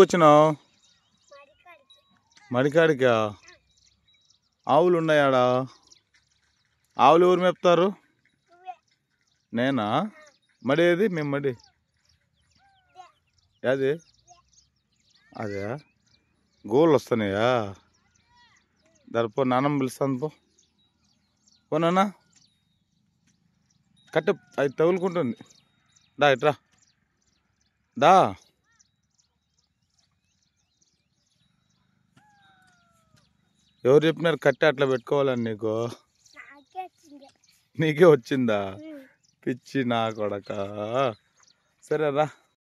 వచ్చినావు మడికాడికా ఆవులు ఉన్నాయాడా ఆవులు ఎవరు మేపుతారు నేనా మడి ఏది మేము మడి అది అదే గోళ్ళు వస్తున్నాయా దానిపో నాన్నమ్మ పిలుస్తాను పో పోనా కట్ట అది తగులుకుంటుంది దా ఇట్రా దా ఎవరు చెప్పినారు కట్టె అట్లా పెట్టుకోవాలని నీకు నీకే వచ్చిందా పిచ్చి నా కొడక సరే రా